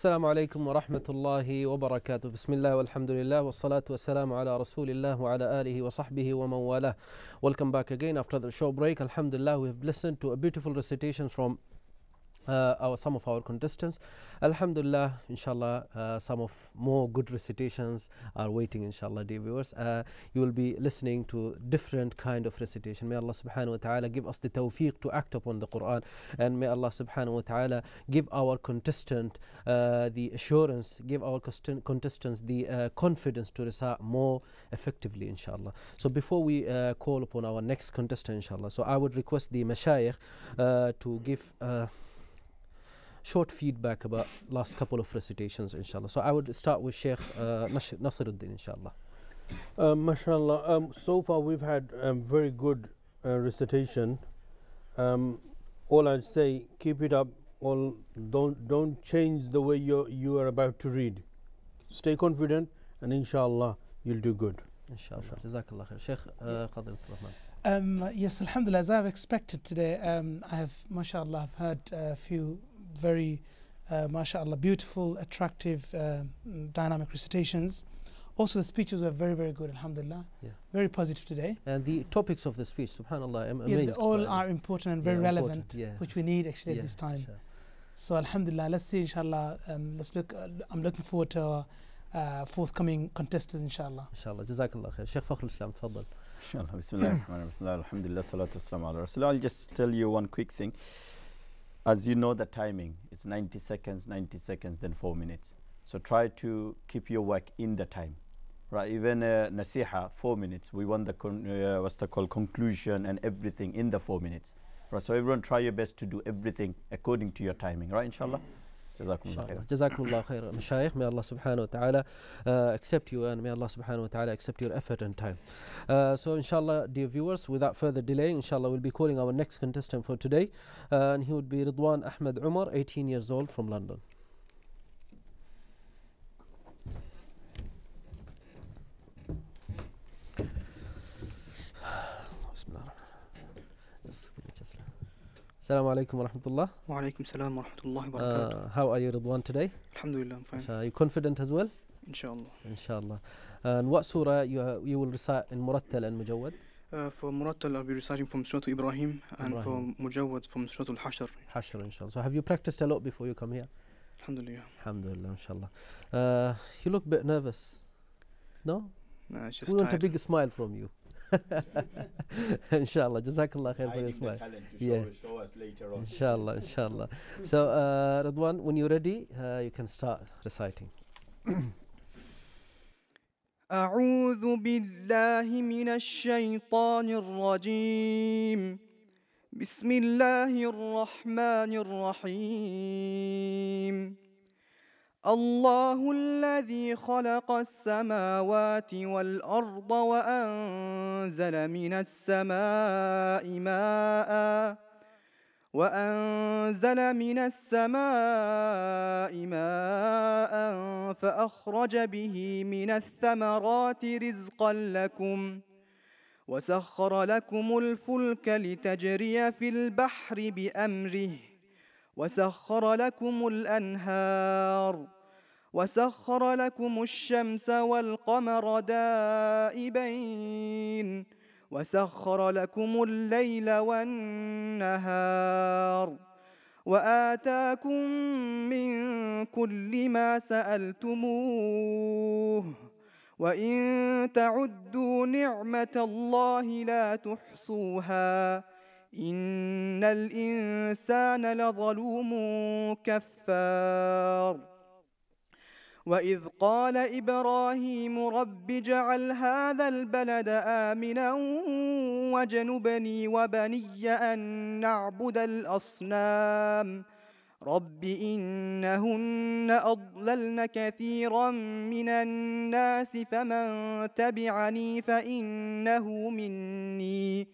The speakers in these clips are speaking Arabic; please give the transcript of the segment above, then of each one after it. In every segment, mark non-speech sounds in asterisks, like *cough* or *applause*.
السلام عليكم ورحمة الله وبركاته بسم الله والحمد لله والصلاة والسلام على رسول الله وعلى آله وصحبه ومن والاه Welcome back again after the show break Alhamdulillah we have listened to a beautiful recitation from uh, our some of our contestants alhamdulillah inshallah uh, some of more good recitations are waiting inshallah dear viewers uh, you will be listening to different kind of recitation may allah subhanahu wa ta'ala give us the tawfiq to act upon the quran and may allah subhanahu wa ta'ala give our contestant uh, the assurance give our contestants the uh, confidence to recite more effectively inshallah so before we uh, call upon our next contestant inshallah so i would request the mashayikh to give short feedback about last couple of recitations, inshallah. So I would start with Sheikh uh, Nasiruddin, inshallah. Um, mashallah, um, so far we've had um, very good uh, recitation. Um, all I'd say, keep it up. All don't don't change the way you you are about to read. Stay confident, and inshallah you'll do good. Inshallah. inshallah. Jazakallah khair. Sheikh uh, Rahman. Um, yes, alhamdulillah, as I've expected today, um, I have, mashallah, I've heard uh, a few very, uh, mashallah, beautiful, attractive, uh, dynamic recitations. Also, the speeches were very, very good, alhamdulillah. Yeah. Very positive today. And the topics of the speech, subhanAllah, I'm amazed. Yeah, all are important and very yeah, relevant, yeah. which we need actually at this time. Sure. So, alhamdulillah, let's see, inshallah. Um, let's look, uh, I'm looking forward to our uh, forthcoming contestants, inshallah. Inshallah. Jazakallah khair. Sheikh Fakhrul Islam, tfaddal. Inshallah. Bismillah. Alhamdulillah. Salatu wassalam ala Rasulullah. I'll just tell you one quick thing as you know the timing, it's 90 seconds, 90 seconds, then four minutes. So try to keep your work in the time. Right, even uh, nasiha, four minutes. We want the, uh, what's the call, conclusion and everything in the four minutes. Right, so everyone try your best to do everything according to your timing, right, inshallah? Jazakum Allah Jazakumullah khair. Mashaykh, may Allah subhanahu wa ta'ala uh, accept you and may Allah subhanahu wa ta'ala accept your effort and time. Uh, so inshallah, dear viewers, without further delay, inshallah, we'll be calling our next contestant for today. Uh, and he would be Ridwan Ahmed Umar, 18 years old from London. السلام عليكم ورحمة الله. وعليكم السلام ورحمة الله وبركاته. Uh, how are you Ridwan today? الحمد لله I'm fine. Are you confident as well? Inshallah. Inshallah. And what surah you, you will recite in Murattal and Mujawad? Uh, for Murattal, I'll be reciting from Surah Ibrahim, and for Mujawad from Surah Al-Hashr. Hashr, inshallah. So have you practiced a lot before you come here? Alhamdulillah. شاء الله. Uh, you look a bit nervous. No? No, it's just We want tired. a big smile from you. ان شاء الله جزاك الله خير for your smile yeah. show us later on inshallah inshallah so uh, Radwan when you're ready uh, you can start reciting أعوذ بالله من الشيطان الرجيم بسم الله الرحمن الرحيم الله الذي خلق السماوات والأرض وأنزل من السماء ماء وأنزل من السماء ماء فأخرج به من الثمرات رزقا لكم وسخر لكم الفلك لتجري في البحر بأمره وسخر لكم الأنهار وسخر لكم الشمس والقمر دائبين وسخر لكم الليل والنهار وآتاكم من كل ما سألتموه وإن تعدوا نعمة الله لا تحصوها إن الإنسان لظلوم كفار وإذ قال إبراهيم رب اجعل هذا البلد آمنا وجنبني وبني أن نعبد الأصنام رب إنهن أضللن كثيرا من الناس فمن تبعني فإنه مني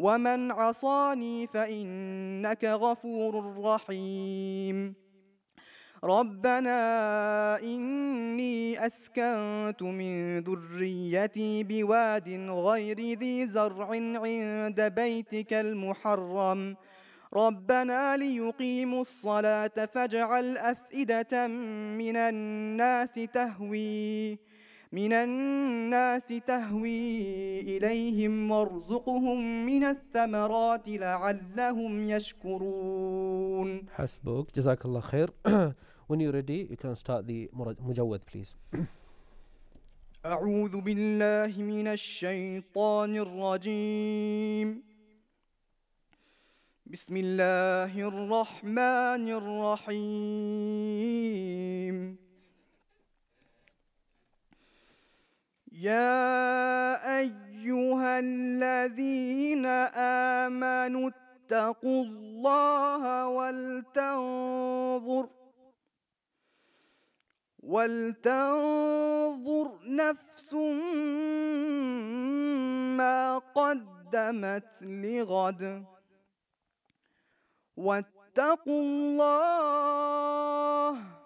ومن عصاني فإنك غفور رحيم ربنا إني أسكنت من ذريتي بواد غير ذي زرع عند بيتك المحرم ربنا ليقيموا الصلاة فاجعل أفئدة من الناس تهوي من الناس تهوي إليهم وارزقهم من الثمرات لعلهم يشكرون حسبك جزاك الله خير *coughs* When you're ready you can start the مجود please *coughs* أعوذ بالله من الشيطان الرجيم بسم الله الرحمن الرحيم يا أيها الذين آمنوا اتقوا الله ولتنظر ولتنظر نفس ما قدمت لغد واتقوا الله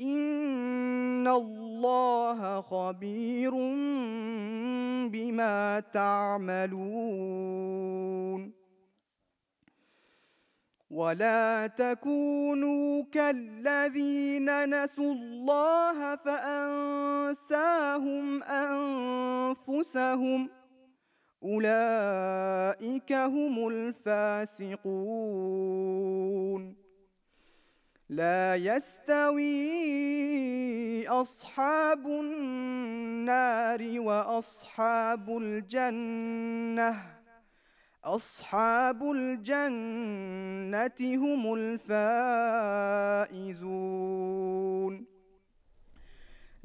إن الله خبير بما تعملون ولا تكونوا كالذين نسوا الله فأنساهم أنفسهم أولئك هم الفاسقون لا يستوي أصحاب النار وأصحاب الجنة أصحاب الجنة هم الفائزون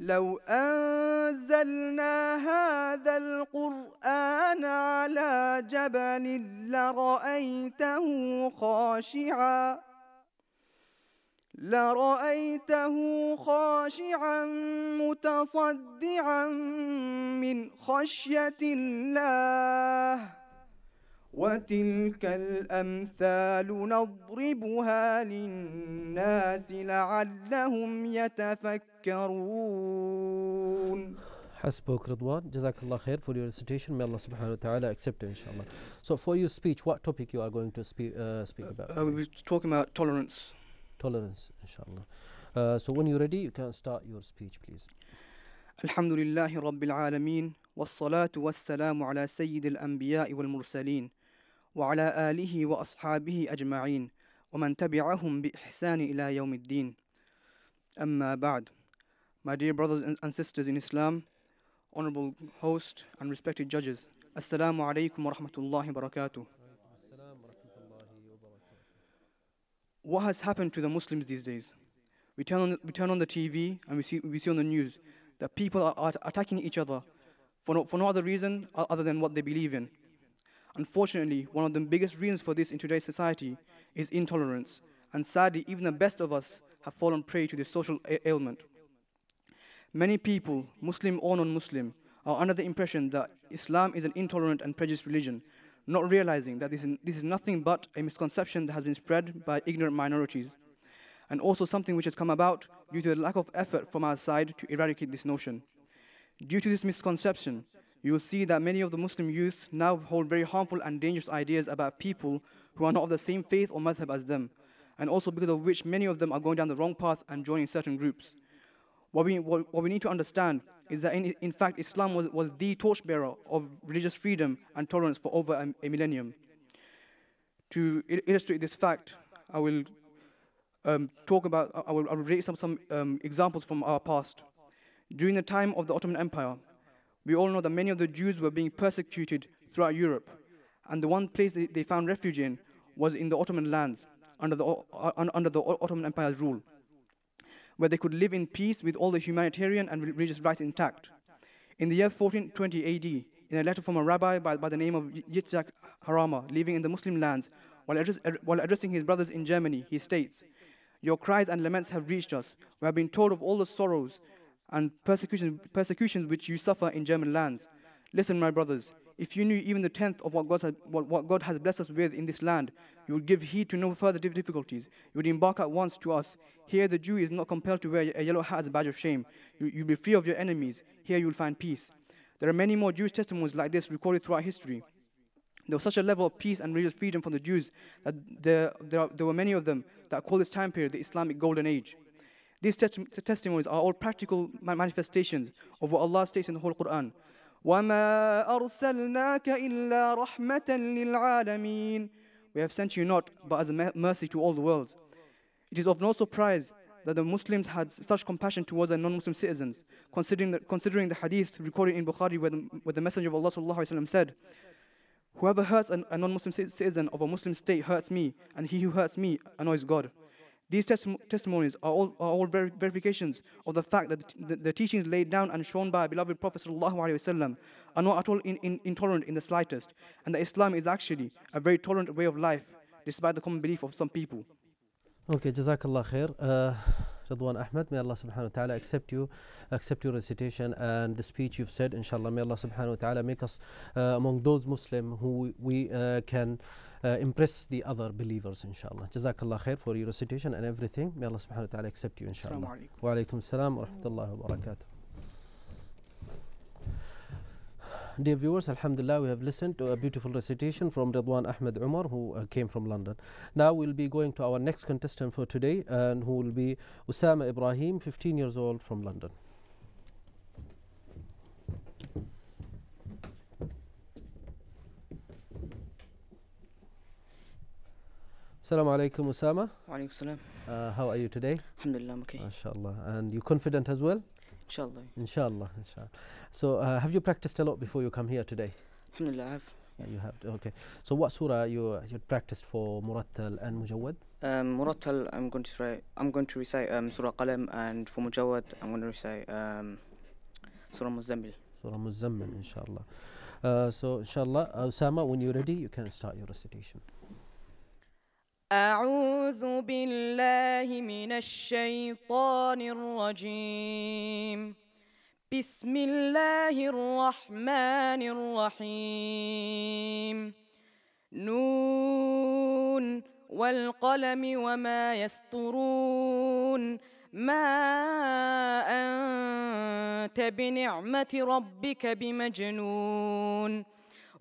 لو أنزلنا هذا القرآن على جبل لرأيته خاشعاً لرأيته خاشعا متصدعا من خشية الله وتلك الأمثال نضربها للناس لعلهم يتفكرون حسبك رضوان جزاك الله خير for your recitation. May Allah subhanahu wa ta'ala accept it, الله So, for your speech, what topic you are going to speak, uh, speak about? I will be talking about tolerance. tolerance inshallah uh, so when you're ready you can start your speech please الحمد لله رب العالمين والصلاة والسلام على سيد الأنبياء والمرسلين وعلى آله وأصحابه أجمعين ومن تبعهم بإحسان إلى يوم الدين أما بعد My dear brothers and sisters in Islam, honorable host and respected judges, Assalamu alaykum wa rahmatullahi wa barakatuh. what has happened to the Muslims these days? We turn on, we turn on the TV and we see, we see on the news that people are, are attacking each other for no, for no other reason other than what they believe in. Unfortunately, one of the biggest reasons for this in today's society is intolerance, and sadly, even the best of us have fallen prey to this social ailment. Many people, Muslim or non Muslim, are under the impression that Islam is an intolerant and prejudiced religion not realizing that this is, this is nothing but a misconception that has been spread by ignorant minorities, and also something which has come about due to the lack of effort from our side to eradicate this notion. Due to this misconception, you will see that many of the Muslim youth now hold very harmful and dangerous ideas about people who are not of the same faith or madhab as them, and also because of which many of them are going down the wrong path and joining certain groups. What we, what, what we need to understand is that, in, in fact, Islam was, was the torchbearer of religious freedom and tolerance for over a, a millennium. To il illustrate this fact, I will um, talk about, I will, I will relate some, some um, examples from our past. During the time of the Ottoman Empire, we all know that many of the Jews were being persecuted throughout Europe, and the one place they, they found refuge in was in the Ottoman lands under the, uh, under the Ottoman Empire's rule where they could live in peace with all the humanitarian and religious rights intact. In the year 1420 AD, in a letter from a rabbi by, by the name of Yitzhak Harama, living in the Muslim lands, while, address, er, while addressing his brothers in Germany, he states, Your cries and laments have reached us. We have been told of all the sorrows and persecutions which you suffer in German lands. Listen, my brothers, if you knew even the tenth of what God, has, what, what God has blessed us with in this land, you would give heed to no further difficulties. You would embark at once to us. Here the Jew is not compelled to wear a yellow hat as a badge of shame. You, would be free of your enemies. Here you will find peace. There are many more Jewish testimonies like this recorded throughout history. There was such a level of peace and religious freedom from the Jews that there, there, there were many of them that call this time period the Islamic Golden Age. These testimonies are all practical manifestations of what Allah states in the whole Quran. وَمَا أَرْسَلْنَاكَ إِلَّا رَحْمَةً لِلْعَالَمِينَ We have sent you not, but as a mercy to all the world. It is of no surprise that the Muslims had such compassion towards their non-Muslim citizens, considering the, considering the hadith recorded in Bukhari where the, where the Messenger of Allah وسلم, said, Whoever hurts a non-Muslim citizen of a Muslim state hurts me, and he who hurts me annoys God. These testimonies are all, are all ver verifications of the fact that the, the, teachings laid down and shown by our beloved Prophet ﷺ are not at all in, in, intolerant in the slightest, and that Islam is actually a very tolerant way of life, despite the common belief of some people. Okay, Jazakallah khair. Uh, Ridwan Ahmed. May Allah subhanahu wa ta'ala accept you, accept your recitation and the speech you've said, inshallah. May Allah subhanahu wa ta'ala make us uh, among those Muslim who we uh, can uh, impress the other believers, inshallah. Jazakallah khair for your recitation and everything. May Allah subhanahu wa ta'ala accept you, inshallah. Wa alaikum salam wa rahmatullahi wa barakatuh. dear viewers, Alhamdulillah, we have listened to a beautiful recitation from Radwan Ahmed Umar, who uh, came from London. Now we'll be going to our next contestant for today, uh, and who will be Usama Ibrahim, 15 years old from London. Assalamu alaikum, Usama. Wa alaikum salam. Uh, how are you today? Alhamdulillah, okay. And you confident as well? Inshallah. Inshallah. Inshallah. So, uh, have you practiced a lot before you come here today? Alhamdulillah, I have. Yeah, you have. Okay. So, what surah you you practiced for Murattal and Mujawad? Um, Murattal, I'm going to try. I'm going to recite um, Surah Qalam, and for Mujawad, I'm going to recite um, Surah Muzammil. Surah Muzammil, inshallah. Uh, so, inshallah, Osama, when you're ready, you can start your recitation. أعوذ بالله من الشيطان الرجيم بسم الله الرحمن الرحيم نون والقلم وما يسطرون ما أنت بنعمة ربك بمجنون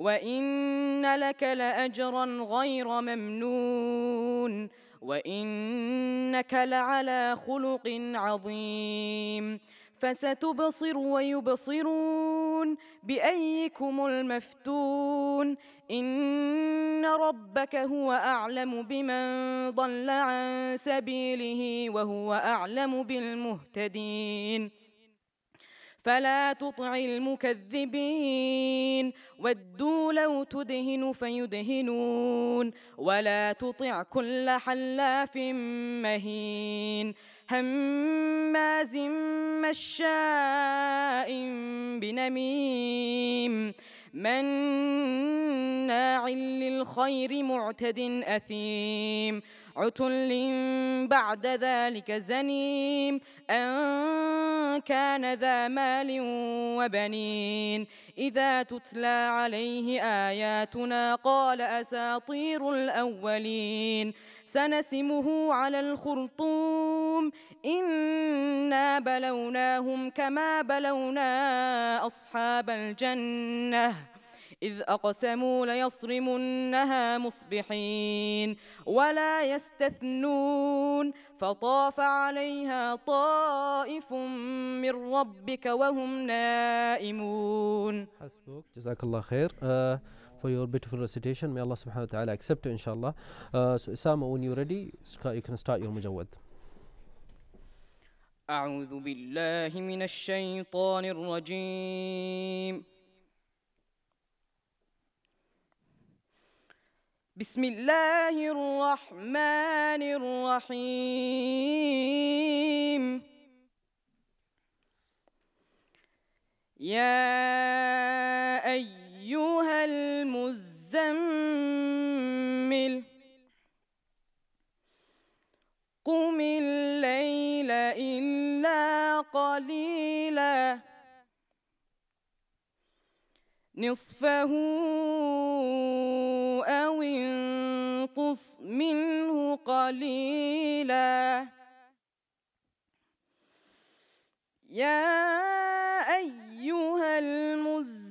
وإن لك لأجرا غير ممنون وإنك لعلى خلق عظيم فستبصر ويبصرون بأيكم المفتون إن ربك هو أعلم بمن ضل عن سبيله وهو أعلم بالمهتدين فلا تطع المكذبين ودوا لو تدهن فيدهنون ولا تطع كل حلاف مهين هماز مشاء بنميم مناع للخير معتد أثيم عتل بعد ذلك زنيم أن كان ذا مال وبنين إذا تتلى عليه آياتنا قال أساطير الأولين سنسمه على الخرطوم إنا بلوناهم كما بلونا أصحاب الجنة إذ أقسموا ليصرمنها مصبحين ولا يستثنون فطاف عليها طائف من ربك وهم نائمون حسبك جزاك الله خير uh, for your beautiful recitation may Allah subhanahu wa ta'ala accept it inshallah uh, so Isama when you're ready you can start your mujawad أعوذ بالله من الشيطان الرجيم بسم الله الرحمن الرحيم يا أيها المزمل قم الليل إلا قليلاً نصفه أو انقص منه قليلا يا أيها المزمل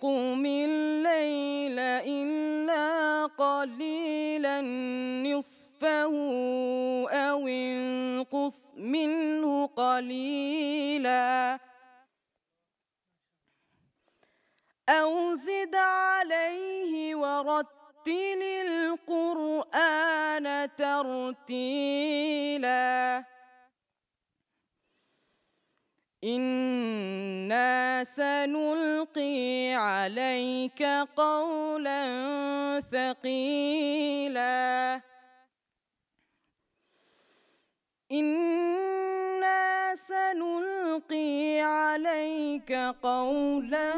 قم الليل إلا قليلا نصفه أو انقص منه قليلاً أو زد عليه ورتل القرآن ترتيلا إنا سنلقي عليك قولا ثقيلا ألقي عليك قولا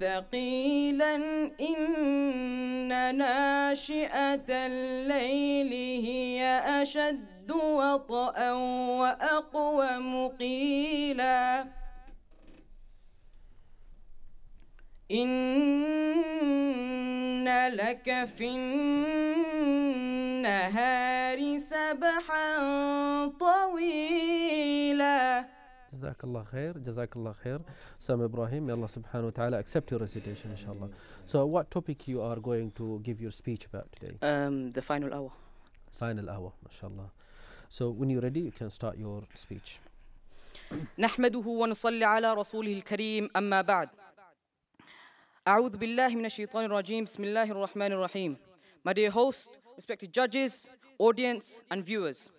ثقيلا إن ناشئة الليل هي أشد وطئا وأقوم قيلا إن لك في النهار سبحا طويلا Jazakallah khair. Jazakallah khair. Sam Ibrahim, may Allah subhanahu wa ta'ala accept your recitation, inshallah. So, what topic you are going to give your speech about today? Um, the final hour. Final hour, mashallah. So, when you're ready, you can start your speech. نحمده ونصلي على رسوله الكريم أما بعد أعوذ بالله من الشيطان الرجيم بسم الله الرحمن الرحيم My dear host, respected judges, audience and viewers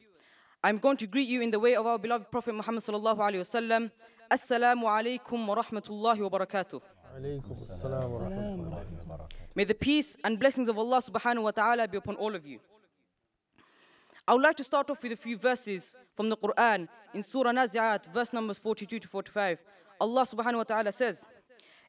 I'm going to greet you in the way of our beloved Prophet Muhammad sallallahu alayhi sallam. Assalamu alaykum wa rahmatullahi wa barakatuh. May the peace and blessings of Allah subhanahu wa ta'ala be upon all of you. I would like to start off with a few verses from the Quran in Surah Nazi'at, verse numbers 42 to 45. Allah subhanahu wa ta'ala says,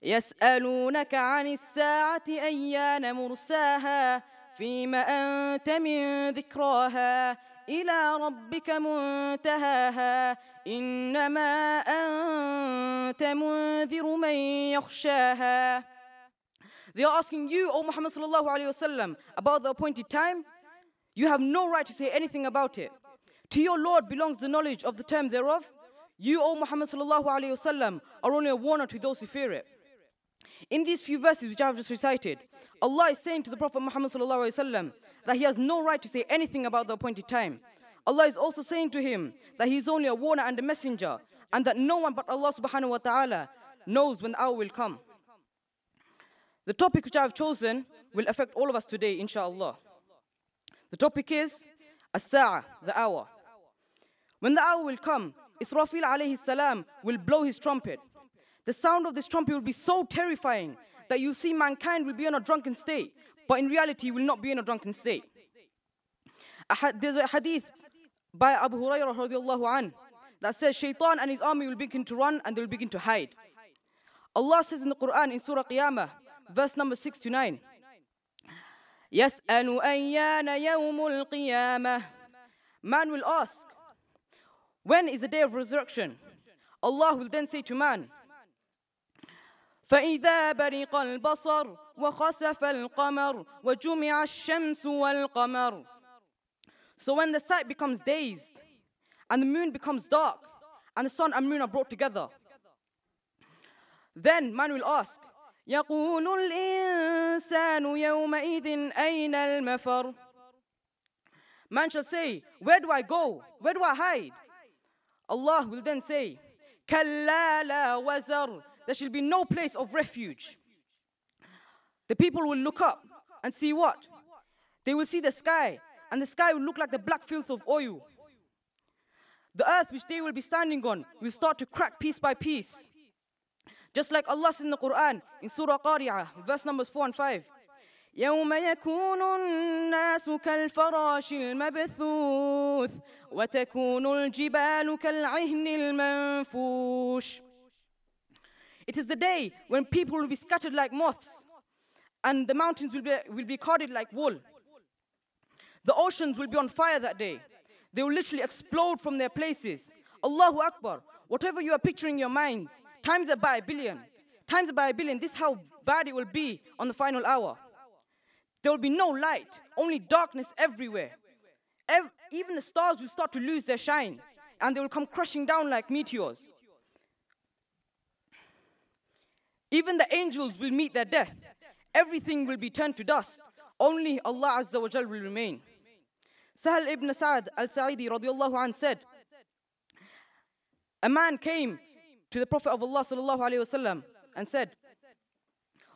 يسألونك عن الساعة أيان مرساها فيما أنت من ذكراها إلى ربك منتهاها إنما أنت منذر من يخشاها They are asking you, O Muhammad sallallahu alayhi wasallam, about the appointed time. You have no right to say anything about it. To your Lord belongs the knowledge of the term thereof. You, O Muhammad sallallahu alayhi wasallam, are only a warner to those who fear it. In these few verses which I have just recited, Allah is saying to the Prophet Muhammad sallallahu alayhi wasallam that he has no right to say anything about the appointed time. Allah is also saying to him that he is only a warner and a messenger and that no one but Allah subhanahu wa ta'ala knows when the hour will come. The topic which I have chosen will affect all of us today, inshallah. The topic is As-Sa'ah, the hour. When the hour will come, Israfil alayhi salam will blow his trumpet. The sound of this trumpet will be so terrifying that you see mankind will be on a drunken state but in reality will not be in a drunken state. There's a hadith by Abu Hurairah radiallahu that says Shaitan and his army will begin to run and they will begin to hide. Allah says in the Quran in Surah Qiyamah, verse number 6 to 9. يَسْأَلُ أَيَّانَ يَوْمُ الْقِيَامَةِ Man will ask, when is the day of resurrection? Allah will then say to man, فَإِذَا بَرِقَ الْبَصَرُ وَخَسَفَ الْقَمَرُ وَجُمِعَ الشَّمْسُ وَالْقَمَرُ So when the sight becomes dazed, and the moon becomes dark, and the sun and moon are brought together, then man will ask, يقول الإنسان يومئذ أين المفر Man shall say, where do I go? Where do I hide? Allah will then say, كلا لا وزر There shall be no place of refuge. The people will look up and see what? They will see the sky, and the sky will look like the black filth of oil. The earth which they will be standing on will start to crack piece by piece. Just like Allah said in the Quran, in Surah Qari'ah, verse numbers 4 and 5. يوم يكون الناس كالفراش المبثوث وتكون الجبال كالعهن المنفوش It is the day when people will be scattered like moths and the mountains will be, will be carded like wool. The oceans will be on fire that day. They will literally explode from their places. Allahu Akbar. Whatever you are picturing in your minds, times it by a billion. Times it by a billion. This is how bad it will be on the final hour. There will be no light, only darkness everywhere. even the stars will start to lose their shine and they will come crashing down like meteors. Even the angels will meet their death everything will be turned to dust. Only Allah Azza wa Jal will remain. Sahal ibn Sa'd al-Sa'idi radiallahu anhu said, a man came to the Prophet of Allah sallallahu alayhi wasallam and said,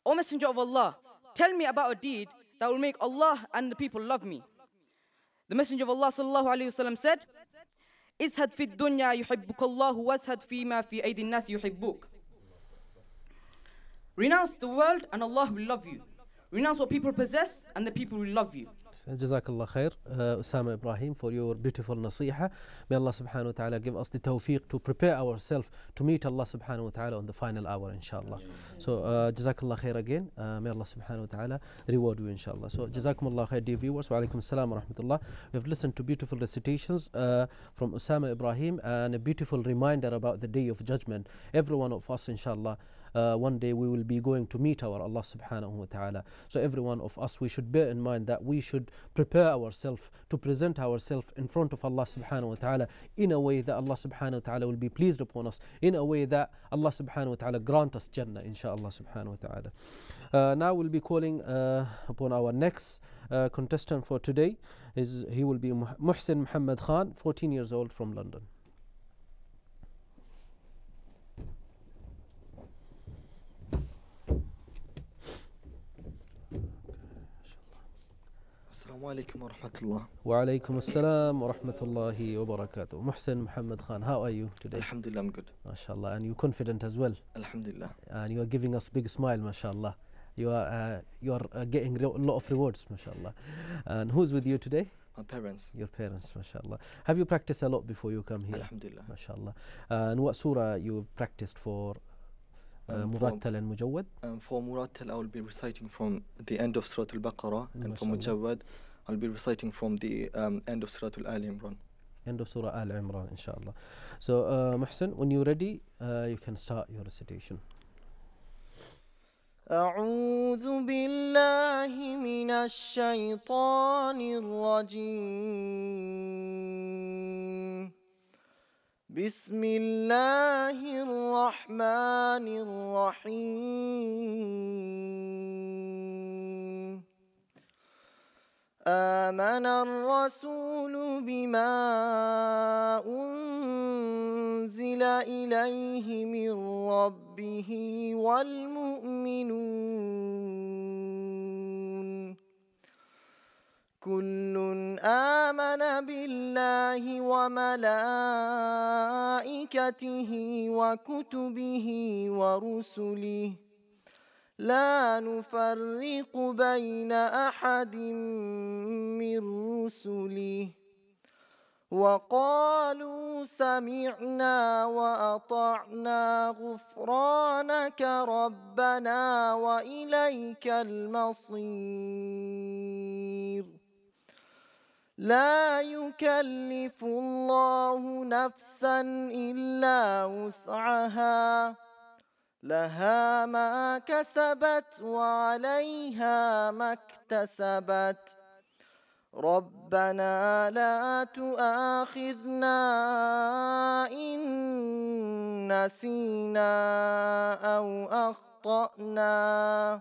O Messenger of Allah, tell me about a deed that will make Allah and the people love me. The Messenger of Allah sallallahu alayhi wasallam said, Izhad fi dunya yuhibbuk yuhibbukallahu wazhad fi ma fi aydin nas yuhibbuk. Renounce the world and Allah will love you. Renounce what people possess and the people will love you. Jazakallah khair, Osama uh, Ibrahim, for your beautiful nasiha. May Allah subhanahu wa ta'ala give us the tawfiq to prepare ourselves to meet Allah subhanahu wa ta'ala on the final hour, inshallah. So, uh, Jazakallah khair again. Uh, may Allah subhanahu wa ta'ala reward you, inshallah. So, Jazakumullah khair, dear viewers. Wa alaikum salam wa rahmatullah. We have listened to beautiful recitations uh, from Osama Ibrahim and a beautiful reminder about the day of judgment. Every one of us, inshallah uh, one day we will be going to meet our Allah subhanahu wa ta'ala. So every one of us, we should bear in mind that we should prepare ourselves to present ourselves in front of Allah subhanahu wa ta'ala in a way that Allah subhanahu wa ta'ala will be pleased upon us, in a way that Allah subhanahu wa ta'ala grant us Jannah, inshaAllah subhanahu wa ta'ala. Uh, now we'll be calling uh, upon our next uh, contestant for today. Is, he will be Muhsin Muhammad Khan, 14 years old from London. السلام عليكم ورحمة الله وعليكم السلام ورحمة الله وبركاته محسن محمد خان how are you today الحمد لله I'm good الله and you confident as well الحمد لله and you are giving us big smile الله you are uh, you are uh, getting a lot of rewards الله and who's with you today My parents. Your parents, mashallah. Have you practiced a lot before you come here? ما شاء الله and what surah you practiced for مرتل Murattal and Mujawad? Um, for Murattal, I will be reciting from the end of Surah Al Baqarah and for Mujawad. I'll be reciting from the um, end of Surah Al Imran. End of Surah Al Imran, inshallah. So, uh, Muhsin, when you're ready, uh, you can start your recitation. أعوذ بالله من الشيطان الرجيم بسم الله الرحمن الرحيم آمن الرسول بما أنزل إليه من ربه والمؤمنون كل آمن بالله وملائكته وكتبه ورسله لا نفرق بين احد من رسله وقالوا سمعنا واطعنا غفرانك ربنا واليك المصير لا يكلف الله نفسا الا وسعها لها ما كسبت وعليها ما اكتسبت ربنا لا تؤاخذنا إن نسينا أو أخطأنا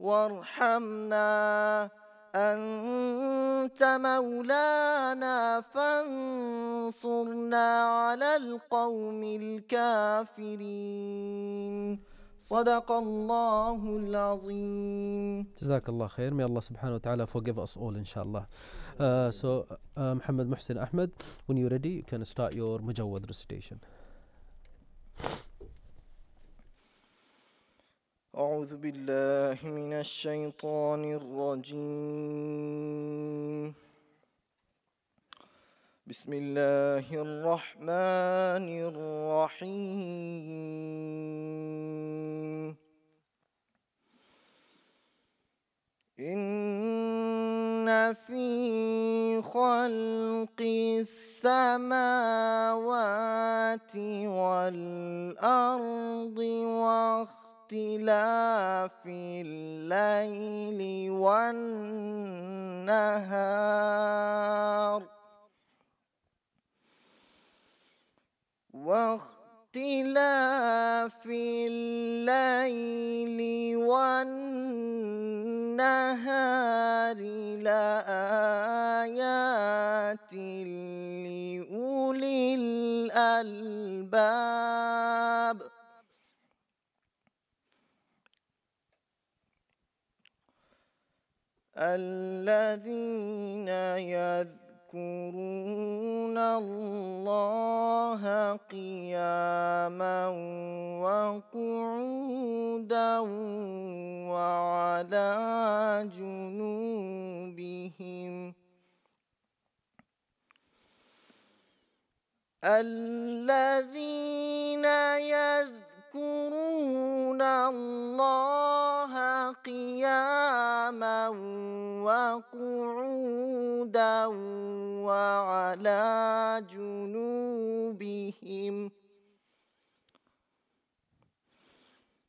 وارحمنا أنت مولانا فانصرنا على القوم الكافرين صدق الله العظيم جزاك الله خير may Allah subhanahu wa ta'ala forgive us all inshallah so uh, Muhammad Muhsin Ahmed when you're ready you can start your mujawad recitation أعوذ بالله من الشيطان الرجيم بسم الله الرحمن الرحيم إن في خلق السماوات والأرض وخلق اختلاف الليل والنهار واختلاف الليل والنهار لآيات لأولي الألباب الذين يذكرون الله قياما وقعودا وعلى جنوبهم الذين يذكرون الله قياما وقعودا وعلى جنوبهم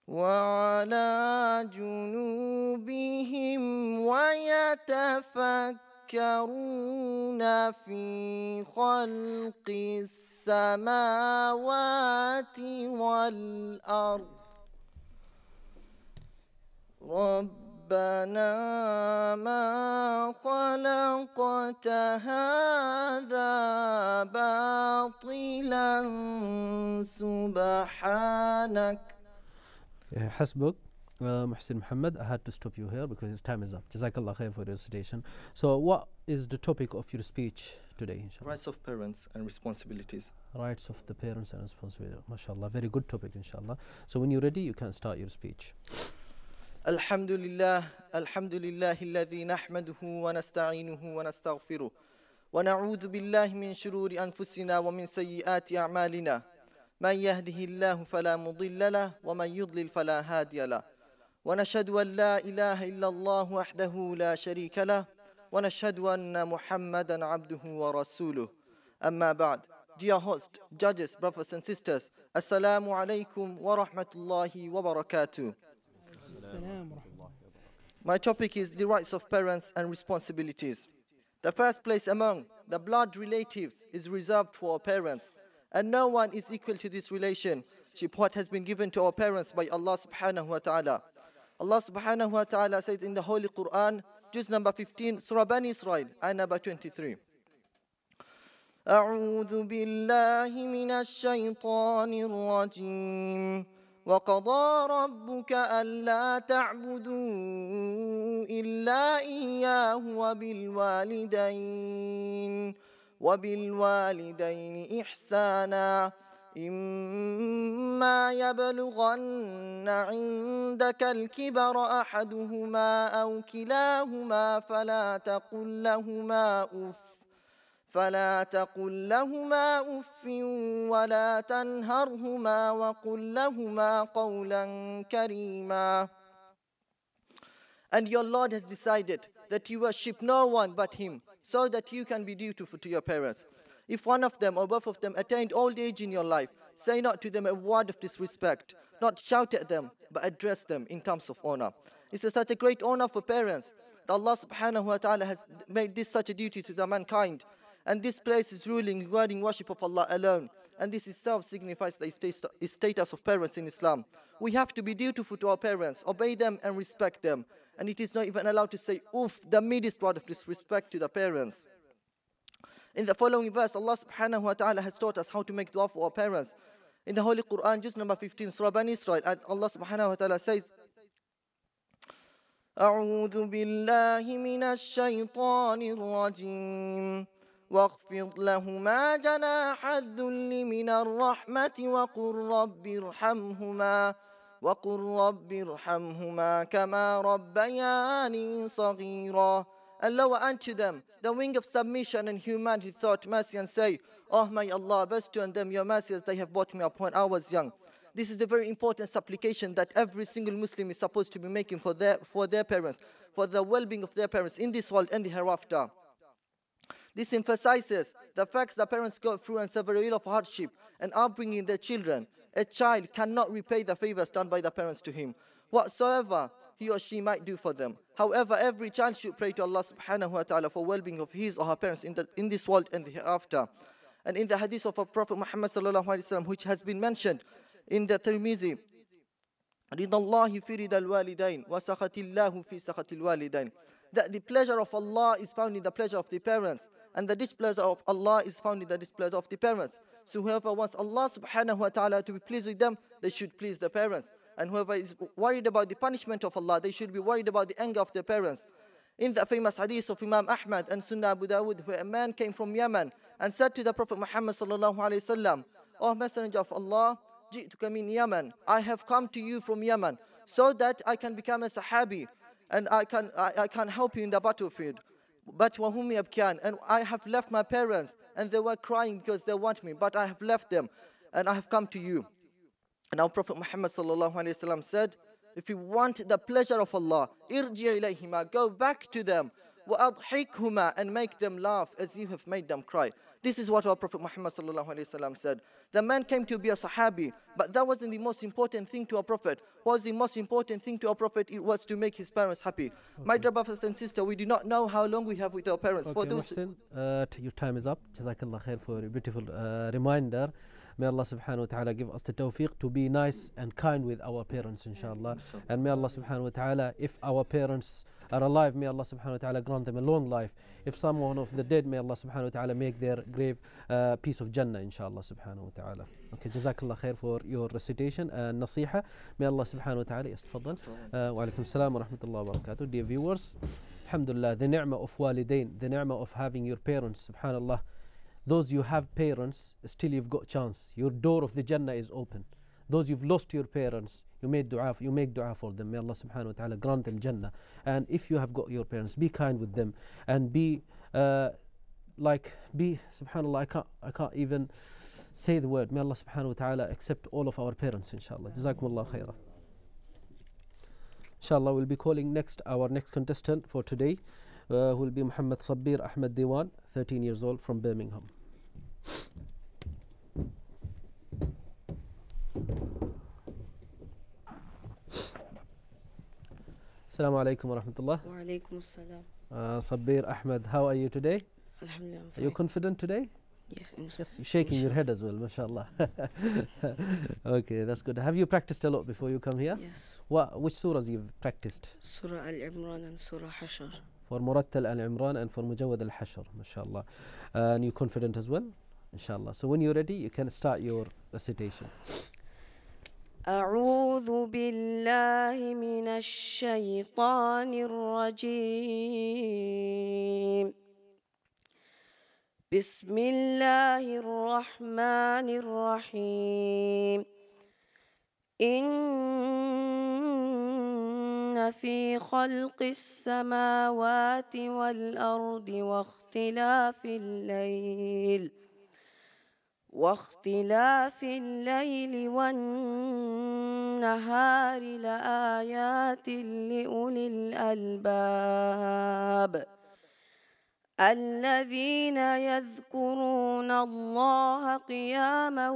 وعلى جنوبهم ويتفكرون في خلق السماوات والأرض ربنا ما خلقت هذا باطلا سبحانك حسبك Uh, محمد I had to stop you here because his time is up. جزاك الله خير for your recitation. So, what is the topic of your speech today, inshallah? Rights of parents and responsibilities. Rights of the parents and responsibilities. mashallah very good topic, inshallah. So, when you're ready, you can start your speech. الحمد لله الحمد لله الذي نحمده ونستعينه ونستغفره ونعوذ بالله من شرور أنفسنا ومن سيئات أعمالنا من يهده الله فلا مضل له ومن يضلل فلا هادي له ونشهد أن لا إله إلا الله وحده لا شريك له ونشهد أن محمدا عبده ورسوله أما بعد Dear host, judges, brothers and sisters, Assalamu alaikum wa rahmatullahi wa barakatuh. My topic is the rights of parents and responsibilities. The first place among the blood relatives is reserved for our parents, and no one is equal to this relationship what has been given to our parents by Allah subhanahu wa ta'ala. Allah subhanahu wa ta'ala says in the Holy Quran, Juz number 15, Surah Bani Israel, and number 23. أعوذ بالله من الشيطان الرجيم وقضى ربك ألا تعبدوا إلا إياه وبالوالدين وبالوالدين إحسانا إما يبلغن عندك الكبر أحدهما أو كلاهما فلا تقل لهما أف فلا تقل لهما اف ولا تنهرهما وقل لهما قولا كريما And your Lord has decided that you worship no one but Him, so that you can be dutiful to your parents. If one of them or both of them attained old age in your life, say not to them a word of disrespect, not shout at them, but address them in terms of honor. It's such a great honor for parents that Allah subhanahu wa ta'ala has made this such a duty to the mankind and this place is ruling regarding worship of Allah alone. And this itself signifies the status of parents in Islam. We have to be dutiful to our parents, obey them and respect them. And it is not even allowed to say, oof, the meanest word of disrespect to the parents. In the following verse, Allah subhanahu wa ta'ala has taught us how to make dua for our parents. In the Holy Quran, just number 15, Surah Bani Israel, and Allah subhanahu wa ta'ala says, أعوذ بالله من الشيطان الرجيم واخفض لهما جناح الذل من الرحمة وقل رب ارحمهما وقل رب ارحمهما كما ربياني صغيرا And lower unto them the wing of submission and humanity thought mercy and say, Oh my Allah, bestow on them your mercy as they have brought me up when I was young. This is a very important supplication that every single Muslim is supposed to be making for their, for their parents, for the well-being of their parents in this world and the hereafter. This emphasizes the facts that parents go through and a lot of hardship and upbringing their children. A child cannot repay the favors done by the parents to him, whatsoever he or she might do for them. However, every child should pray to Allah subhanahu wa ta'ala for well-being of his or her parents in, the, in this world and hereafter. And in the hadith of a Prophet Muhammad sallallahu alayhi wa sallam, which has been mentioned in the Tirmidhi, رضا الله في رضا الوالدين وسخط الله في sahatil الوالدين that the pleasure of Allah is found in the pleasure of the parents and the displeasure of Allah is found in the displeasure of the parents. So whoever wants Allah subhanahu wa ta'ala to be pleased with them, they should please the parents. And whoever is worried about the punishment of Allah, they should be worried about the anger of their parents. In the famous hadith of Imam Ahmad and Sunnah Abu Dawud, where a man came from Yemen and said to the Prophet Muhammad sallallahu alayhi wasallam, O Messenger of Allah, ji'tuka Yemen, I have come to you from Yemen so that I can become a Sahabi and I can, I, I can help you in the battlefield. But whom yabkan, and I have left my parents, and they were crying because they want me, but I have left them, and I have come to you. And our Prophet Muhammad said, If you want the pleasure of Allah, irji go back to them, وَأَضْحِكْهُمَا and make them laugh as you have made them cry. This is what our Prophet Muhammad said. The man came to be a Sahabi, but that wasn't the most important thing to our Prophet was the most important thing to our Prophet it was to make his parents happy. Okay. My dear brothers and sisters, we do not know how long we have with our parents. Okay, for those uh, your time is up. Jazakallah khair for a beautiful uh, reminder. May Allah subhanahu wa ta'ala give us the tawfiq to be nice and kind with our parents, inshallah. And may Allah subhanahu wa ta'ala, if our parents are alive, may Allah subhanahu wa ta'ala grant them a long life. If someone of the dead, may Allah subhanahu wa ta'ala make their grave a uh, piece of Jannah, inshallah subhanahu wa ta'ala. Okay, Jazakallah khair for your recitation and uh, nasiha. May Allah subhanahu wa ta'ala, yes, tafadhal. Uh, wa alaikum salam wa rahmatullahi wa barakatuh. Dear viewers, alhamdulillah, the ni'mah of walidain, the ni'mah of having your parents, subhanallah, those you have parents, still you've got chance. Your door of the Jannah is open. Those you've lost your parents, you make dua, you make dua for them. May Allah subhanahu wa ta'ala grant them Jannah. And if you have got your parents, be kind with them and be uh, like, be, subhanAllah, I can't, I can't even say the word. May Allah subhanahu wa ta'ala accept all of our parents, inshallah. Jazakumullah khaira. Inshallah, we'll be calling next our next contestant for today, uh, who will be Muhammad Sabir Ahmed Diwan, 13 years old from Birmingham. Assalamu alaikum wa rahmatullah. Wa alaikum assalam. Uh, Ahmed, how are you today? Alhamdulillah. Are you confident today? Yes, you're shaking your head as well, mashallah. okay, that's good. Have you practiced a lot before you come here? Yes. What, which surahs you've practiced? Surah Al-Imran and Surah Hashar. For Murattal Al-Imran and for Mujawad Al-Hashar, mashallah. Uh, and you're confident as well? Inshallah. So when you're ready, you can start your recitation. أعوذ بالله من الشيطان الرجيم بسم الله الرحمن الرحيم إن في خلق السماوات والأرض واختلاف الليل واختلاف الليل والنهار لآيات لأولي الألباب الذين يذكرون الله قياما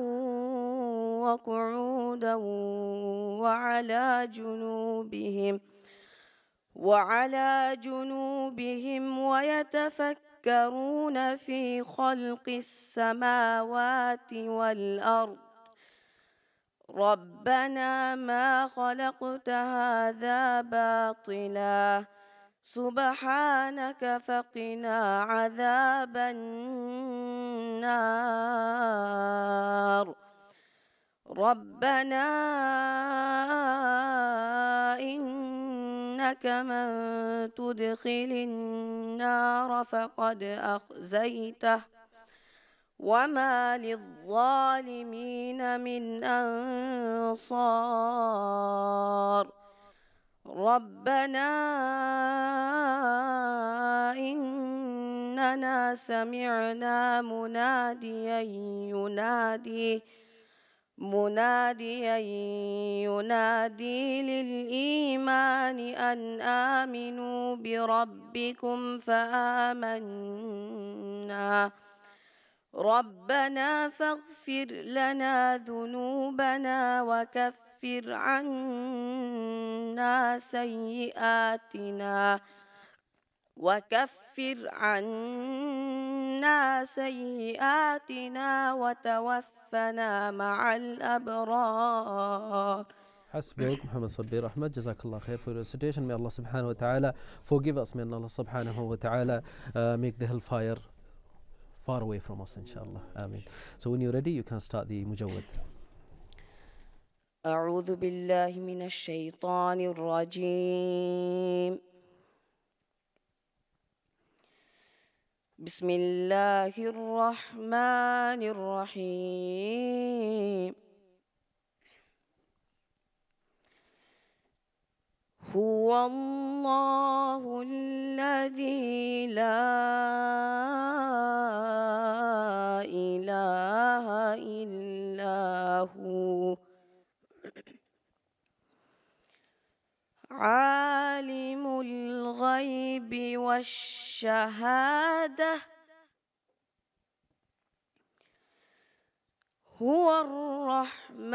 وقعودا وعلى جنوبهم وعلى جنوبهم ويتفكرون في خلق السماوات والأرض ربنا ما خلقت هذا باطلاً سبحانك فقنا عذاب النار ربنا إنك من تدخل النار فقد أخزيته وما للظالمين من أنصار ربنا إننا سمعنا مناديا ينادي مناديا ينادي للإيمان أن آمنوا بربكم فآمنا ربنا فاغفر لنا ذنوبنا وكفر يكفر عنا سيئاتنا وكفر عنا سيئاتنا وتوفنا مع الأبرار حسبك محمد صبير أحمد جزاك الله خير for your situation may Allah subhanahu wa ta'ala forgive us may Allah subhanahu wa ta'ala uh, make the hellfire far away from us inshallah Amin. so when you're ready you can start the mujawwad أعوذ بالله من الشيطان الرجيم بسم الله الرحمن الرحيم هو الله الذي لا إله إلا هو عالم الغيب والشهادة هو الرحمن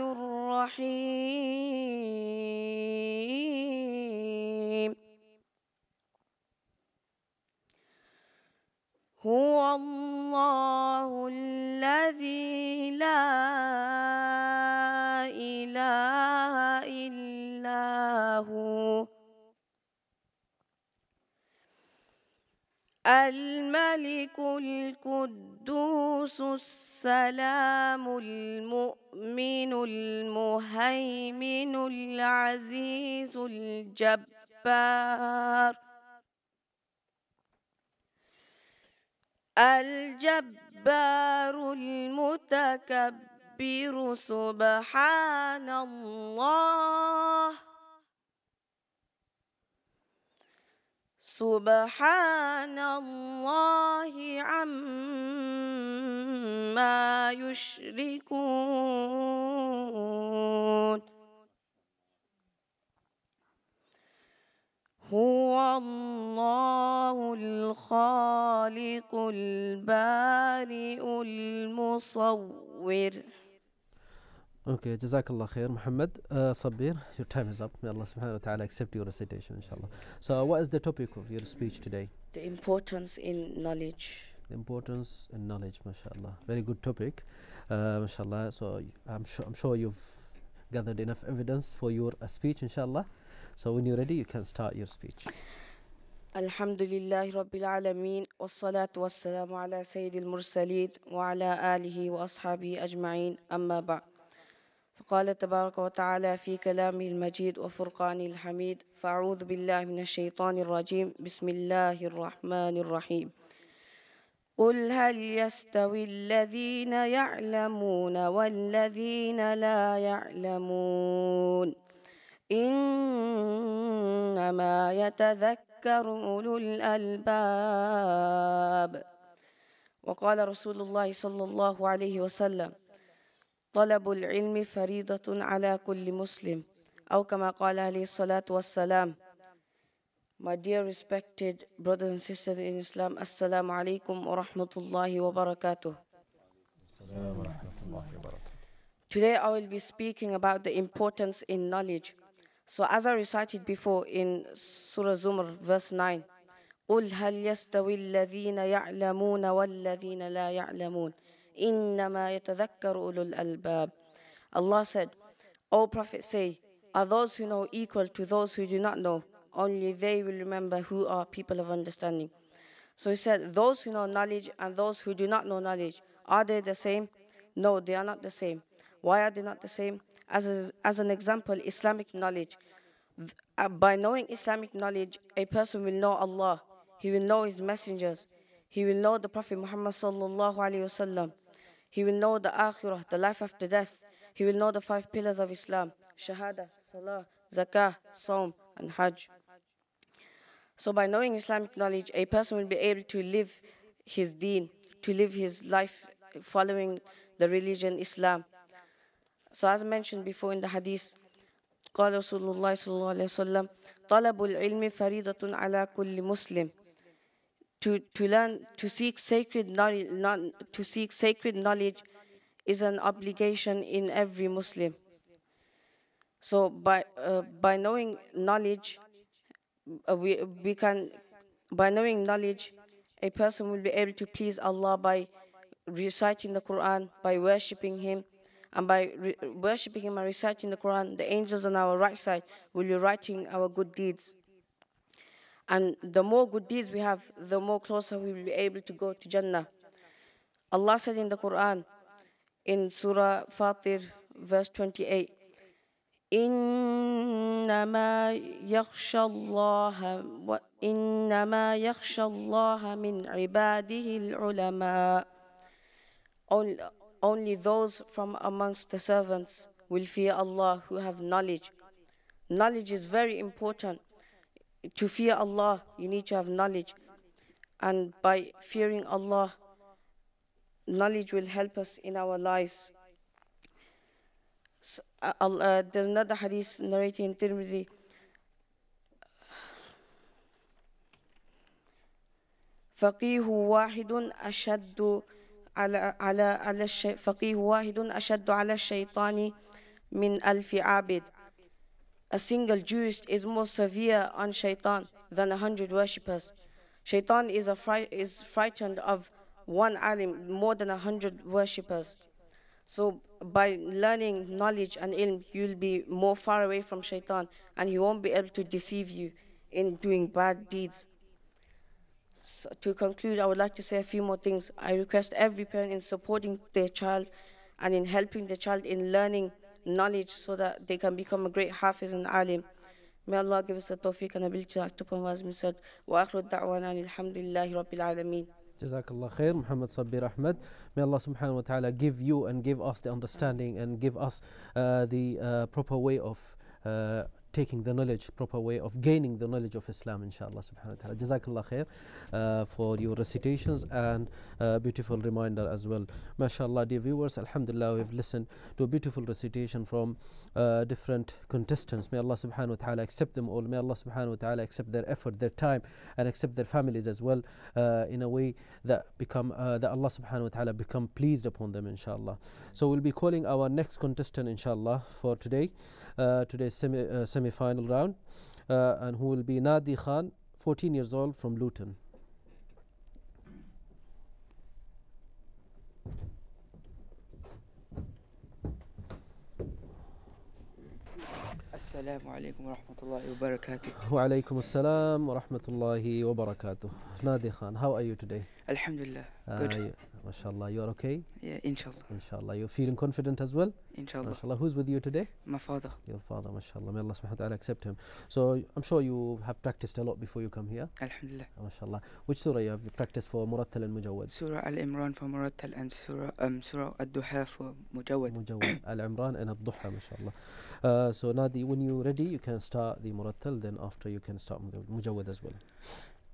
الرحيم الملك القدوس السلام المؤمن المهيمن العزيز الجبار الجبار المتكبر سبحان الله سبحان الله عما يشركون هو الله الخالق البارئ المصور Okay, Jazakallah khair. Muhammad uh, Sabir, your time is up. May Allah subhanahu wa ta'ala accept your recitation, inshallah. So, uh, what is the topic of your speech today? The importance in knowledge. The importance in knowledge, mashallah. Very good topic, uh, mashallah. So, I'm, su- I'm sure you've gathered enough evidence for your uh, speech, inshallah. So, when you're ready, you can start your speech. الحمد لله رب العالمين والصلاة والسلام على سيد المرسلين وعلى آله وأصحابه أجمعين أما بعد قال تبارك وتعالى في كلامه المجيد وفرقانه الحميد فأعوذ بالله من الشيطان الرجيم بسم الله الرحمن الرحيم قل هل يستوي الذين يعلمون والذين لا يعلمون إنما يتذكر أولو الألباب وقال رسول الله صلى الله عليه وسلم طلب العلم فريضة على كل مسلم أو كما قال عليه الصلاة والسلام My dear respected brothers and sisters in Islam, السلام عليكم ورحمة الله وبركاته السلام ورحمة الله وبركاته Today I will be speaking about the importance in knowledge. So as I recited before in Surah Zumar verse 9, قُلْ هَلْ يَسْتَوِي الَّذِينَ يَعْلَمُونَ وَالَّذِينَ لَا يَعْلَمُونَ إِنَّمَا يَتَذَكَّرُ أُولُو Allah said, O Prophet say, are those who know equal to those who do not know? Only they will remember who are people of understanding. So he said, those who know knowledge and those who do not know knowledge, are they the same? No, they are not the same. Why are they not the same? As, a, as an example, Islamic knowledge. Uh, by knowing Islamic knowledge, a person will know Allah. He will know His messengers. He will know the Prophet Muhammad sallallahu alaihi wasallam. He will know the akhirah, the life after death. He will know the five pillars of Islam Shahada, Salah, Zakah, Psalm, and Hajj. So, by knowing Islamic knowledge, a person will be able to live his deen, to live his life following the religion Islam. So, as mentioned before in the hadith, قال رسول الله صلى الله عليه وسلم طلب العلم فريضة على كل مسلم to, to learn to seek sacred knowledge to seek sacred knowledge is an obligation in every Muslim. So by uh, by knowing knowledge, uh, we we can by knowing knowledge, a person will be able to please Allah by reciting the Quran, by worshiping Him, and by worshiping Him and reciting the Quran, the angels on our right side will be writing our good deeds. And the more good deeds we have, the more closer we will be able to go to Jannah. Allah said in the Quran, in Surah Fatir, verse 28, إنما nama الله وإنما nama الله من عباده العلماء only those from amongst the servants will fear Allah who have knowledge. Knowledge is very important to fear Allah, you need to have knowledge. And by fearing Allah, knowledge will help us in our lives. So, uh, uh, there's another hadith narrated in Tirmidhi. فقيه واحد أشد على على على الشَّ فقيه واحد أشد على الشيطان من ألف عابد a single Jewish is more severe on shaitan than a hundred worshippers. Shaitan is, fri is frightened of one alim more than a hundred worshippers. So by learning knowledge and ilm, you'll be more far away from shaitan and he won't be able to deceive you in doing bad deeds. So to conclude, I would like to say a few more things. I request every parent in supporting their child and in helping the child in learning knowledge so that they can become a great hafiz and alim. May Allah give us the tawfiq and ability to act upon what has been said. Wa دعوانا الحمد لله rabbil العالمين. Jazakallah khair, Muhammad Sabir Ahmed. May Allah subhanahu wa ta'ala give you and give us the understanding and give us uh, the uh, proper way of uh, taking the knowledge, proper way of gaining the knowledge of Islam, inshallah subhanahu wa ta'ala. Jazakallah khair uh, for your recitations and uh, beautiful reminder as well. Mashallah, dear viewers, Alhamdulillah, we've listened to a beautiful recitation from uh, different contestants. May Allah subhanahu wa ta'ala accept them all. May Allah subhanahu wa ta'ala accept their effort, their time, and accept their families as well uh, in a way that become uh, that Allah subhanahu wa ta'ala become pleased upon them, inshallah. So we'll be calling our next contestant, inshallah, for today. today's semi, semi final round, and who will be Nadi Khan, 14 years old from Luton. السلام عليكم ورحمة الله وبركاته. وعليكم السلام ورحمة الله وبركاته. Nadi Khan, how are you today? Alhamdulillah. Good. Uh, MashaAllah, you are okay? Yeah, inshallah. Inshallah. You're feeling confident as well? Inshallah. MashaAllah. Who's with you today? My father. Your father, MashaAllah. May Allah subhanahu wa ta'ala accept him. So I'm sure you have practiced a lot before you come here. Alhamdulillah. MashaAllah. Which surah you have practiced for Murattal and Mujawad? Surah Al Imran for Murattal and Surah, um, surah Al Duha for Mujawad. Mujawad. *coughs* Al Imran and Al Duha, MashaAllah. Uh, so Nadi, when you're ready, you can start the Murattal, then after you can start Mujawad as well.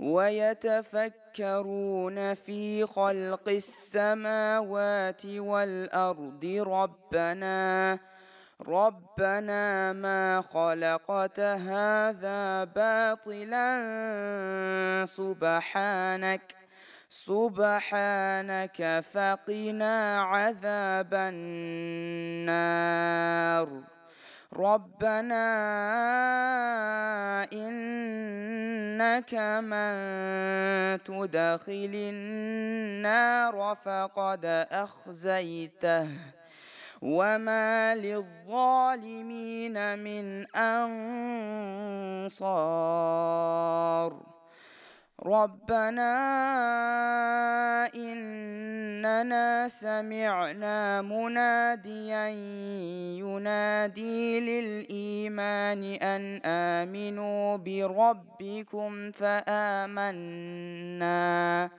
ويتفكرون في خلق السماوات والأرض ربنا ربنا ما خلقت هذا باطلا سبحانك سبحانك فقنا عذاب النار ربنا إنك من تدخل النار فقد أخزيته وما للظالمين من أنصار ربنا إننا سمعنا مناديا ينادي للإيمان أن آمنوا بربكم فآمنا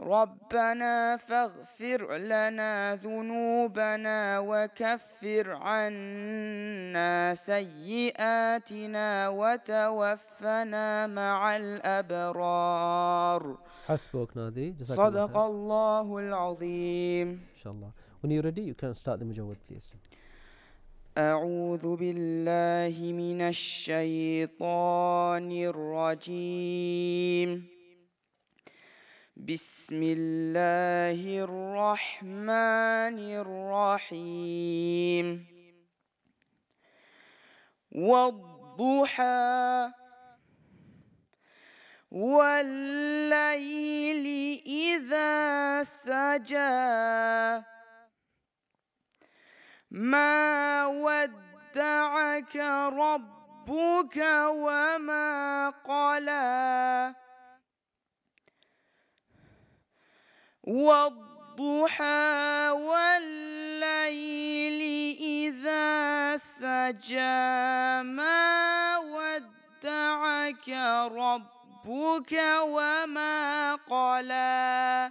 ربنا فاغفر لنا ذنوبنا وكفر عنا سيئاتنا وتوفنا مع الأبرار حسبك نادي جزاك صدق الله العظيم إن شاء الله When you're ready you can start the مجود please أعوذ بالله من الشيطان الرجيم بسم الله الرحمن الرحيم والضحى والليل إذا سجى ما ودعك ربك وما قلى والضحى والليل إذا سجى ما ودعك ربك وما قلى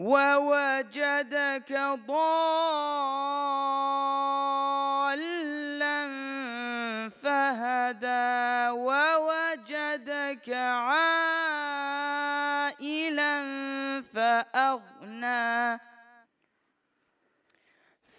ووجدك ضالا فهدى ووجدك عائلا فأغنى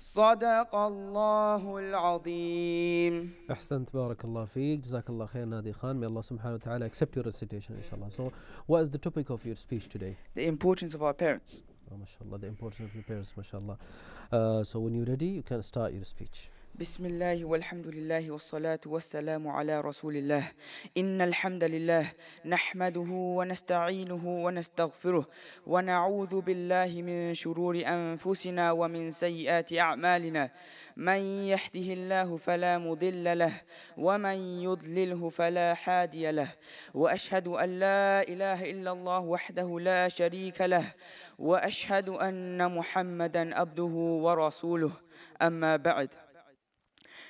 صدق الله العظيم احسنت بارك الله فيك جزاك الله خير نادي خان may Allah subhanahu wa ta'ala accept your recitation inshallah so what is the topic of your speech today the importance of our parents oh, mashallah the importance of your parents mashallah uh, so when you're ready you can start your speech بسم الله والحمد لله والصلاة والسلام على رسول الله إن الحمد لله نحمده ونستعينه ونستغفره ونعوذ بالله من شرور أنفسنا ومن سيئات أعمالنا من يحده الله فلا مضل له ومن يضلله فلا حادي له وأشهد أن لا إله إلا الله وحده لا شريك له وأشهد أن محمدا أبده ورسوله أما بعد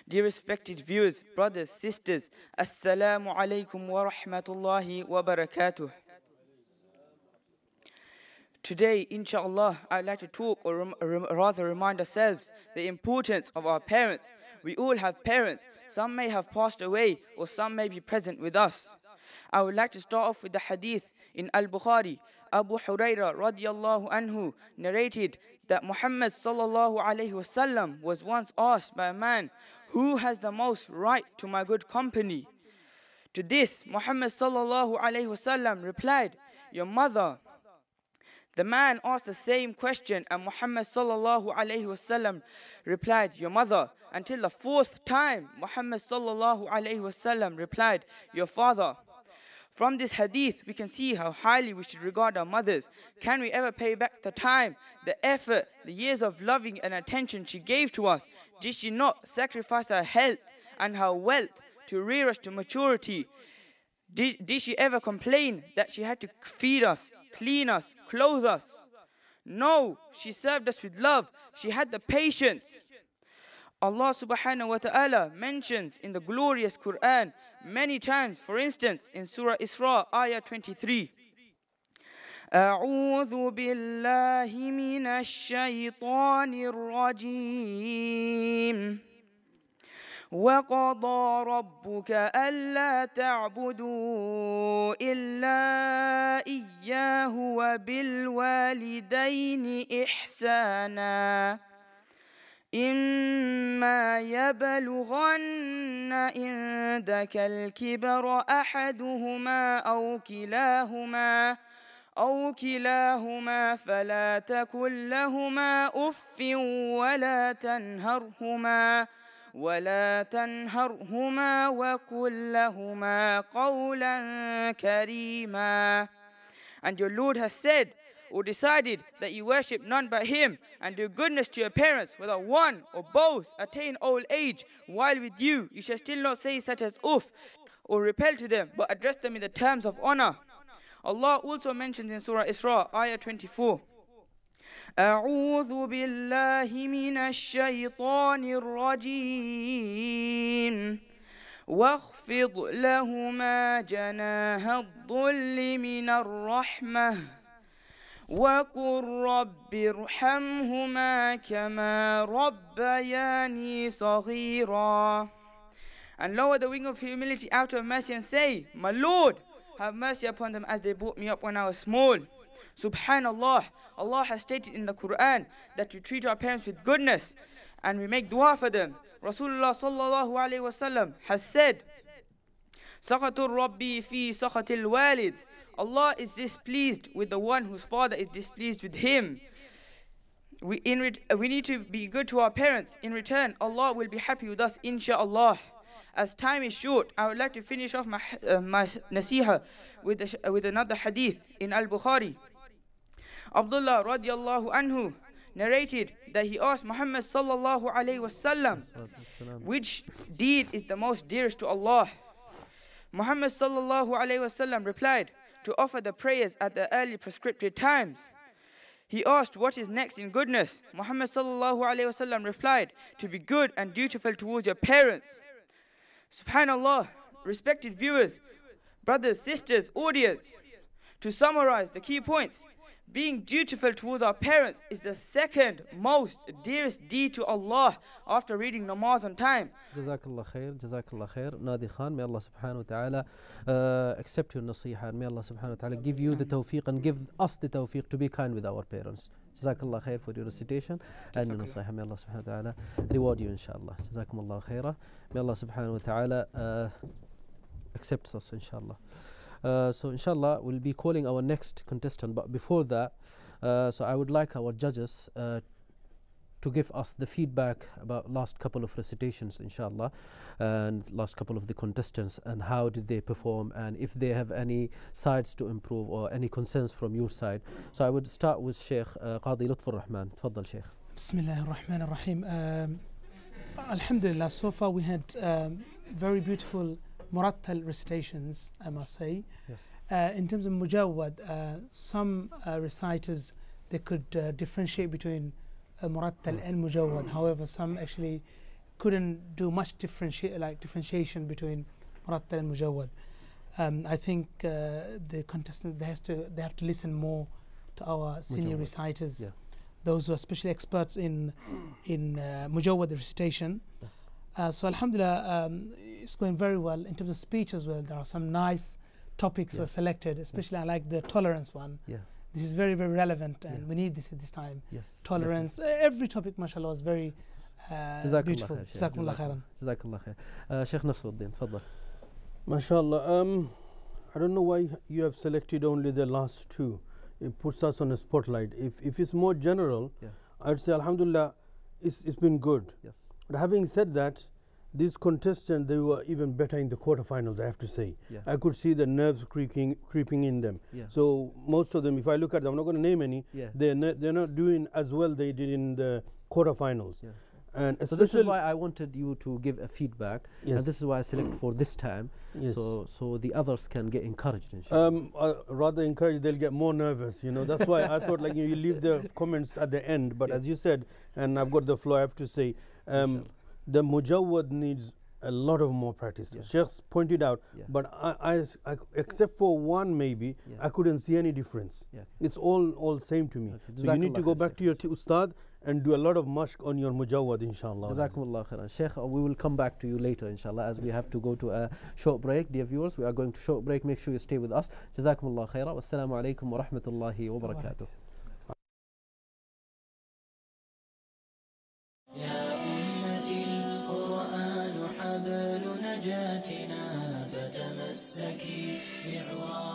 Dear respected viewers, brothers, sisters, Assalamu alaikum wa rahmatullahi wa barakatuh. Today, inshallah, I'd like to talk or rem rem rather remind ourselves the importance of our parents. We all have parents. Some may have passed away or some may be present with us. I would like to start off with the hadith in Al-Bukhari. Abu Huraira radiallahu anhu narrated that Muhammad sallallahu alayhi wasallam was once asked by a man, who has the most right to my good company? To this, Muhammad wasallam replied, Your mother. The man asked the same question, and Muhammad wasallam replied, Your mother. Until the fourth time, Muhammad wasallam replied, Your father. From this hadith, we can see how highly we should regard our mothers. Can we ever pay back the time, the effort, the years of loving and attention she gave to us? Did she not sacrifice her health and her wealth to rear us to maturity? Did, did she ever complain that she had to feed us, clean us, clothe us? No, she served us with love. She had the patience. Allah subhanahu wa ta'ala mentions in the glorious Quran many times. For instance, in Surah Isra, Ayah 23. وقضى ربك ألا تعبدوا إلا إياه وبالوالدين إحساناً إما يبلغن عندك الكبر أحدهما أو كلاهما أو كلاهما فلا تكن لهما أف ولا تنهرهما ولا تنهرهما وقل لهما قولا كريما And your Lord has said, or decided that you worship none but Him and do goodness to your parents, whether one or both attain old age, while with you, you shall still not say such as uff or repel to them, but address them in the terms of honor. Allah also mentions in Surah Isra, Ayah 24. أعوذ بالله من الشيطان الرجيم واخفض لهما جناح الضل من الرحمه وقل رب ارحمهما كما ربياني صغيرا And lower the wing of humility out of mercy and say, My Lord, have mercy upon them as they brought me up when I was small. Subhanallah, Allah has stated in the Quran that we treat our parents with goodness and we make dua for them. Rasulullah has said, Sakhatul Rabbi fi sakhatil walid. Allah is displeased with the one whose father is displeased with him. We, in we need to be good to our parents. In return, Allah will be happy with us, inshaAllah. As time is short, I would like to finish off my, uh, my nasiha with, with another hadith in Al-Bukhari. Abdullah radiallahu anhu narrated that he asked Muhammad sallallahu alayhi wasallam, which deed is the most dearest to Allah? Muhammad sallallahu alaihi wasallam replied to offer the prayers at the early prescribed times. He asked what is next in goodness. Muhammad sallallahu alaihi wasallam replied to be good and dutiful towards your parents. Subhanallah, respected viewers, brothers, sisters, audience. To summarize the key points, being dutiful towards our parents is the second most dearest deed to Allah after reading namaz on time. Jazakallah khair, Jazakallah khair. Nadi Khan, may Allah subhanahu wa ta'ala uh, accept your nasiha and may Allah subhanahu wa ta'ala give you the tawfiq and give us the tawfiq to be kind with our parents. Jazakallah khair for your recitation and your nasiha. May Allah subhanahu wa ta'ala reward you inshallah. Jazakumullah khairah. May Allah subhanahu wa ta'ala uh, accepts us inshallah. Uh, so inshallah we'll be calling our next contestant but before that uh, so I would like our judges uh, to give us the feedback about last couple of recitations inshallah and last couple of the contestants and how did they perform and if they have any sides to improve or any concerns from your side so I would start with Sheikh uh, Qadi Lutfur Rahman تفضل Sheikh بسم الله الرحمن الرحيم um, Alhamdulillah so far we had um, very beautiful murattal recitations, I must say. Yes. Uh, in terms of mujawwad, uh, some uh, reciters they could uh, differentiate between murattal uh, and mujawwad. However, some actually couldn't do much differenti like differentiation between murattal and mujawwad. Um, I think the contestant they has to they have to listen more to our senior reciters. Yeah those who are especially experts in in uh, mujawwad recitation. Yes. Uh, so Alhamdulillah, um, it's going very well in terms of speech as well. There are some nice topics yes. were selected, especially yeah. I like the tolerance one. Yeah. This is very, very relevant and yeah. we need this at this time. Yes. Tolerance. Definitely. Uh, every topic, mashallah, is very uh, beautiful. Sheikh uh, Nasruddin, Mashallah, um, I don't know why you have selected only the last two. It puts us on a spotlight. If, if it's more general, yeah. I'd say Alhamdulillah, it's, it's been good. Yes. But having said that, these contestants, they were even better in the quarterfinals, I have to say. Yeah. I could see the nerves creaking, creeping in them. Yeah. So most of them, if I look at them, I'm not going to name any, yeah. they're, not, they're not doing as well they did in the quarterfinals. Yeah. And so this is why I wanted you to give a feedback, yes. and this is why I select for this time, yes. so so the others can get encouraged. Um, uh, rather encouraged, they'll get more nervous. You know, that's why I thought like you, you, leave the comments at the end. But as you said, and I've got the floor, I have to say um, the mujawwad needs a lot of more practice. Yes. Sheikhs pointed out, yeah. but I, I, I, except for one maybe, yeah. I couldn't see any difference. Yeah. It's all all same to me. Okay. So you need to go back to your ustad and do a lot of mashq on your mujawwad inshallah. Jazakumullah khairan. Sheikh, uh, we will come back to you later inshallah as we have to go to a short break. Dear viewers, we are going to short break. Make sure you stay with us. Jazakumullah khairan. Wassalamu alaikum wa rahmatullahi wa barakatuh. السكيع